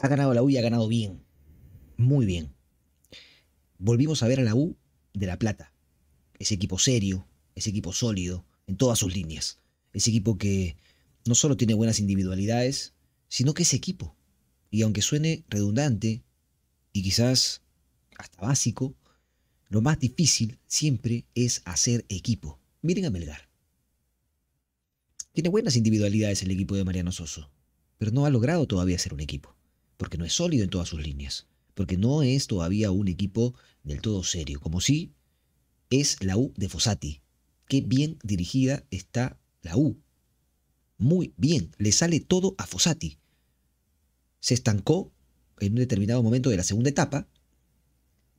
Ha ganado la U y ha ganado bien. Muy bien. Volvimos a ver a la U de La Plata. Ese equipo serio, ese equipo sólido, en todas sus líneas. Ese equipo que no solo tiene buenas individualidades, sino que es equipo. Y aunque suene redundante y quizás hasta básico, lo más difícil siempre es hacer equipo. Miren a Melgar. Tiene buenas individualidades el equipo de Mariano Soso, pero no ha logrado todavía ser un equipo porque no es sólido en todas sus líneas, porque no es todavía un equipo del todo serio, como si es la U de Fossati. Qué bien dirigida está la U. Muy bien, le sale todo a Fossati. Se estancó en un determinado momento de la segunda etapa,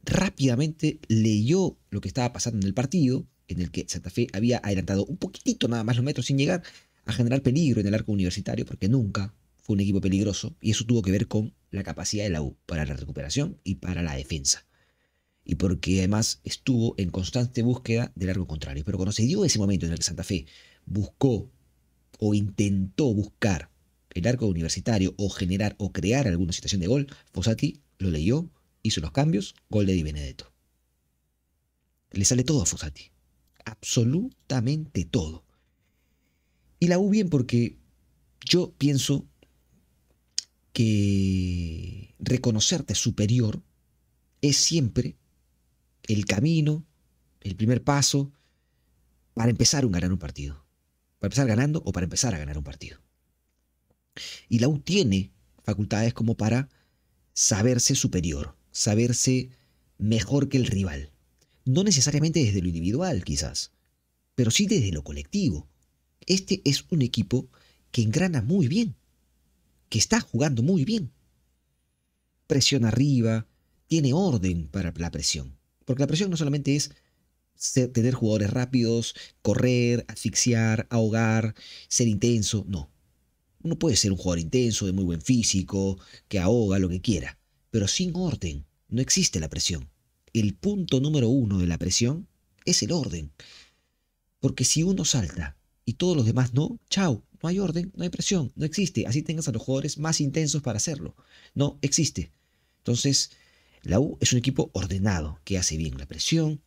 rápidamente leyó lo que estaba pasando en el partido, en el que Santa Fe había adelantado un poquitito nada más los metros sin llegar a generar peligro en el arco universitario, porque nunca un equipo peligroso y eso tuvo que ver con la capacidad de la U para la recuperación y para la defensa. Y porque además estuvo en constante búsqueda del arco contrario. Pero cuando se dio ese momento en el que Santa Fe buscó o intentó buscar el arco universitario o generar o crear alguna situación de gol, Fossati lo leyó, hizo los cambios, gol de Di Benedetto. Le sale todo a Fossati. Absolutamente todo. Y la U bien porque yo pienso que reconocerte superior es siempre el camino, el primer paso para empezar a ganar un partido. Para empezar ganando o para empezar a ganar un partido. Y la U tiene facultades como para saberse superior, saberse mejor que el rival. No necesariamente desde lo individual, quizás, pero sí desde lo colectivo. Este es un equipo que engrana muy bien que está jugando muy bien. Presión arriba, tiene orden para la presión. Porque la presión no solamente es tener jugadores rápidos, correr, asfixiar, ahogar, ser intenso, no. Uno puede ser un jugador intenso, de muy buen físico, que ahoga, lo que quiera, pero sin orden no existe la presión. El punto número uno de la presión es el orden. Porque si uno salta y todos los demás no, chao, no hay orden, no hay presión, no existe. Así tengas a los jugadores más intensos para hacerlo. No existe. Entonces, la U es un equipo ordenado, que hace bien la presión,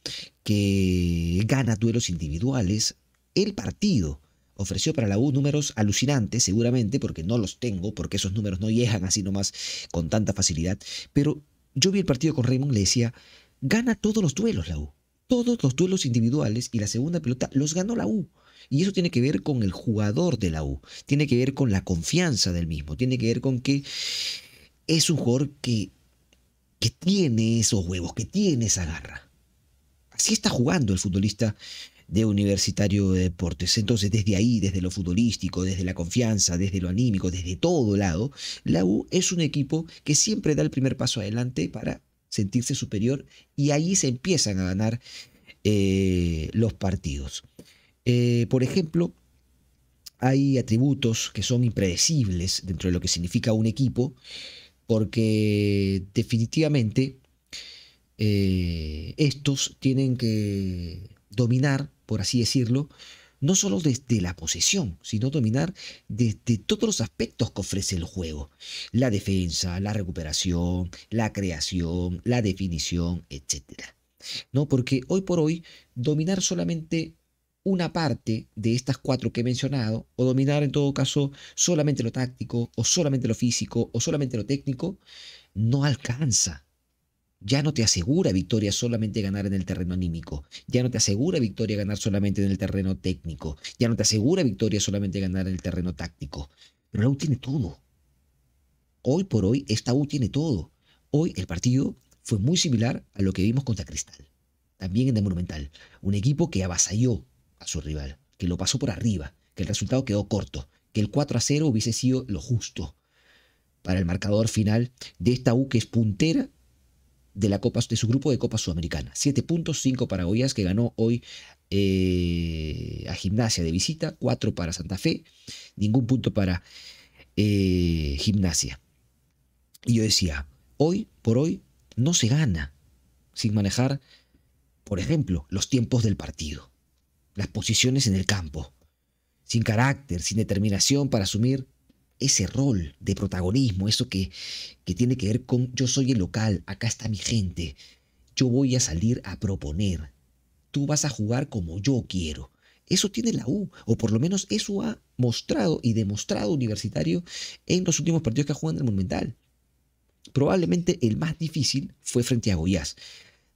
que gana duelos individuales. El partido ofreció para la U números alucinantes, seguramente, porque no los tengo, porque esos números no llegan así nomás con tanta facilidad. Pero yo vi el partido con Raymond, le decía, gana todos los duelos la U. Todos los duelos individuales y la segunda pelota los ganó la U. Y eso tiene que ver con el jugador de la U, tiene que ver con la confianza del mismo, tiene que ver con que es un jugador que, que tiene esos huevos, que tiene esa garra. Así está jugando el futbolista de Universitario de Deportes. Entonces, desde ahí, desde lo futbolístico, desde la confianza, desde lo anímico, desde todo lado, la U es un equipo que siempre da el primer paso adelante para sentirse superior y ahí se empiezan a ganar eh, los partidos. Eh, por ejemplo, hay atributos que son impredecibles dentro de lo que significa un equipo, porque definitivamente eh, estos tienen que dominar, por así decirlo, no solo desde la posesión, sino dominar desde todos los aspectos que ofrece el juego. La defensa, la recuperación, la creación, la definición, etc. ¿No? Porque hoy por hoy dominar solamente una parte de estas cuatro que he mencionado, o dominar en todo caso solamente lo táctico, o solamente lo físico, o solamente lo técnico, no alcanza. Ya no te asegura victoria solamente ganar en el terreno anímico, ya no te asegura victoria ganar solamente en el terreno técnico, ya no te asegura victoria solamente ganar en el terreno táctico. Pero la U tiene todo. Hoy por hoy, esta U tiene todo. Hoy el partido fue muy similar a lo que vimos contra Cristal, también en el Monumental. Un equipo que avasalló, su rival, que lo pasó por arriba, que el resultado quedó corto, que el 4 a 0 hubiese sido lo justo para el marcador final de esta U que es puntera de, la Copa, de su grupo de Copa Sudamericana. 7 puntos, 5 para Goiás que ganó hoy eh, a Gimnasia de visita, 4 para Santa Fe, ningún punto para eh, Gimnasia. Y yo decía, hoy por hoy no se gana sin manejar, por ejemplo, los tiempos del partido las posiciones en el campo, sin carácter, sin determinación para asumir ese rol de protagonismo, eso que, que tiene que ver con yo soy el local, acá está mi gente, yo voy a salir a proponer, tú vas a jugar como yo quiero. Eso tiene la U, o por lo menos eso ha mostrado y demostrado Universitario en los últimos partidos que ha jugado en el Monumental. Probablemente el más difícil fue frente a Goiás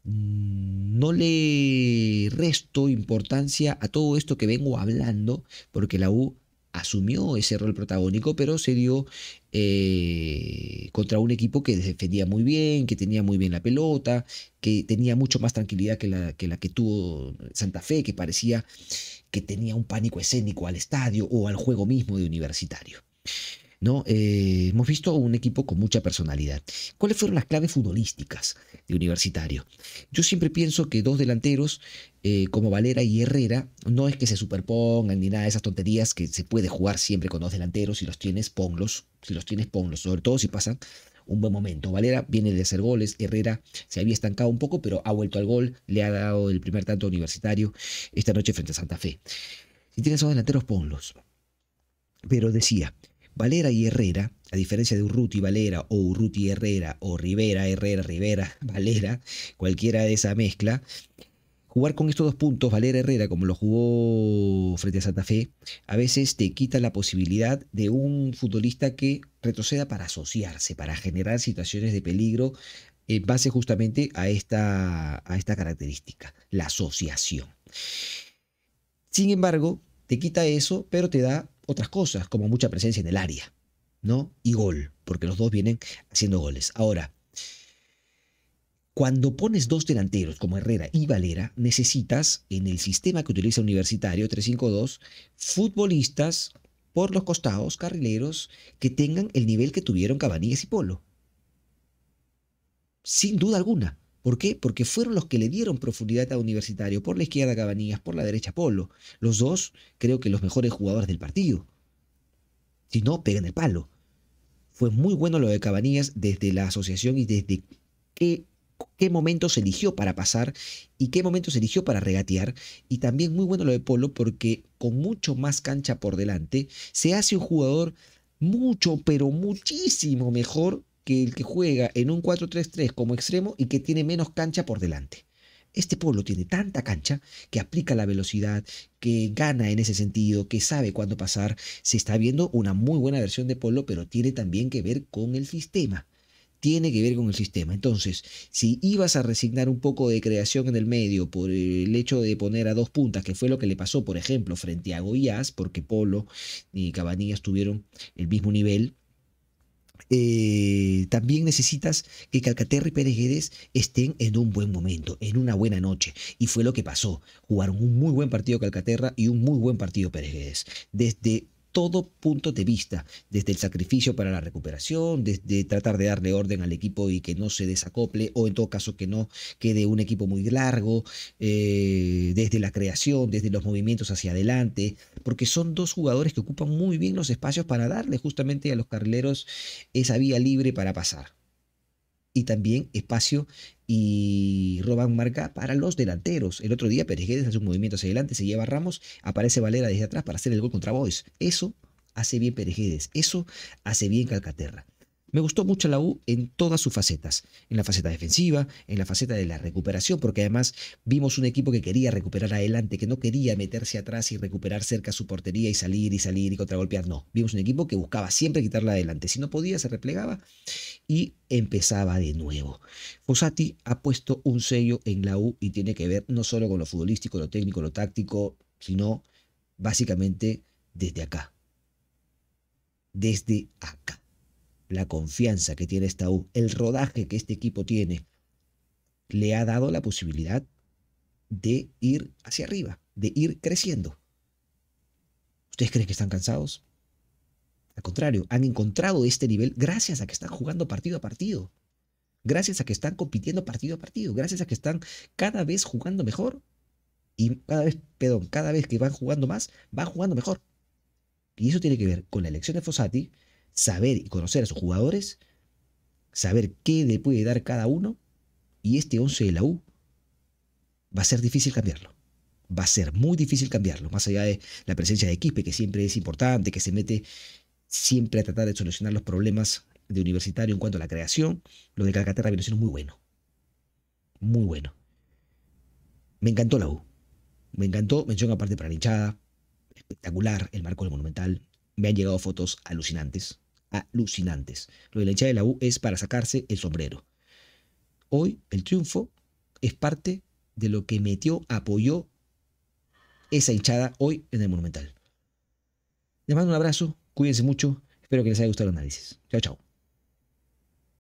no le resto importancia a todo esto que vengo hablando, porque la U asumió ese rol protagónico, pero se dio eh, contra un equipo que defendía muy bien, que tenía muy bien la pelota, que tenía mucho más tranquilidad que, la que tuvo Santa Fe, que parecía que tenía un pánico escénico al estadio o al juego mismo de universitario. ¿no? Eh, hemos visto un equipo con mucha personalidad. ¿Cuáles fueron las claves futbolísticas de Universitario? Yo siempre pienso que dos delanteros eh, como Valera y Herrera no es que se superpongan ni nada de esas tonterías que se puede jugar siempre con dos delanteros. Si los tienes, ponlos. Si los tienes, ponlos. Sobre todo si pasan un buen momento. Valera viene de hacer goles, Herrera se había estancado un poco, pero ha vuelto al gol, le ha dado el primer tanto universitario esta noche frente a Santa Fe. Si tienes dos delanteros, ponlos. Pero decía, Valera y Herrera, a diferencia de Urruti Valera o Urruti Herrera o Rivera Herrera Rivera Valera, cualquiera de esa mezcla, jugar con estos dos puntos, Valera Herrera, como lo jugó frente a Santa Fe, a veces te quita la posibilidad de un futbolista que retroceda para asociarse, para generar situaciones de peligro en base justamente a esta, a esta característica, la asociación. Sin embargo, te quita eso, pero te da otras cosas, como mucha presencia en el área, ¿no? Y gol, porque los dos vienen haciendo goles. Ahora, cuando pones dos delanteros como Herrera y Valera, necesitas, en el sistema que utiliza Universitario 352, futbolistas por los costados, carrileros, que tengan el nivel que tuvieron Cabanillas y Polo. Sin duda alguna. ¿Por qué? Porque fueron los que le dieron profundidad a Universitario, por la izquierda Cabanillas, por la derecha Polo. Los dos creo que los mejores jugadores del partido. Si no, pegan el palo. Fue muy bueno lo de Cabanillas desde la asociación y desde qué, qué momento se eligió para pasar y qué momento se eligió para regatear. Y también muy bueno lo de Polo porque con mucho más cancha por delante se hace un jugador mucho, pero muchísimo mejor que el que juega en un 4-3-3 como extremo y que tiene menos cancha por delante. Este Polo tiene tanta cancha que aplica la velocidad, que gana en ese sentido, que sabe cuándo pasar. Se está viendo una muy buena versión de Polo, pero tiene también que ver con el sistema tiene que ver con el sistema. Entonces, si ibas a resignar un poco de creación en el medio por el hecho de poner a dos puntas, que fue lo que le pasó, por ejemplo, frente a Goiás, porque Polo y Cabanillas tuvieron el mismo nivel, eh, también necesitas que Calcaterra y Pérez estén en un buen momento, en una buena noche. Y fue lo que pasó. Jugaron un muy buen partido Calcaterra y un muy buen partido Pérez Desde todo punto de vista, desde el sacrificio para la recuperación, desde tratar de darle orden al equipo y que no se desacople, o en todo caso que no quede un equipo muy largo, eh, desde la creación, desde los movimientos hacia adelante, porque son dos jugadores que ocupan muy bien los espacios para darle justamente a los carrileros esa vía libre para pasar y también espacio y roban marca para los delanteros. El otro día Pérez hace un movimiento hacia adelante, se lleva Ramos, aparece Valera desde atrás para hacer el gol contra Boys. Eso hace bien Pérez eso hace bien Calcaterra. Me gustó mucho la U en todas sus facetas, en la faceta defensiva, en la faceta de la recuperación, porque además vimos un equipo que quería recuperar adelante, que no quería meterse atrás y recuperar cerca su portería y salir y salir y contragolpear, no. Vimos un equipo que buscaba siempre quitarla adelante, si no podía se replegaba y empezaba de nuevo. Fossati ha puesto un sello en la U y tiene que ver no solo con lo futbolístico, lo técnico, lo táctico, sino básicamente desde acá. Desde acá la confianza que tiene esta U, el rodaje que este equipo tiene, le ha dado la posibilidad de ir hacia arriba, de ir creciendo. ¿Ustedes creen que están cansados? Al contrario, han encontrado este nivel gracias a que están jugando partido a partido, gracias a que están compitiendo partido a partido, gracias a que están cada vez jugando mejor y cada vez, perdón, cada vez que van jugando más, van jugando mejor. Y eso tiene que ver con la elección de Fossati, saber y conocer a sus jugadores, saber qué le puede dar cada uno, y este 11 de la U va a ser difícil cambiarlo. Va a ser muy difícil cambiarlo, más allá de la presencia de Quispe que siempre es importante, que se mete siempre a tratar de solucionar los problemas de universitario en cuanto a la creación. Lo de Calcaterra viene siendo muy bueno. Muy bueno. Me encantó la U. Me encantó, mención aparte para la hinchada. Espectacular el marco del Monumental. Me han llegado fotos alucinantes alucinantes. Lo de la hinchada de la U es para sacarse el sombrero. Hoy el triunfo es parte de lo que metió, apoyó esa hinchada hoy en el Monumental. Les mando un abrazo, cuídense mucho, espero que les haya gustado el análisis. Chao, chao.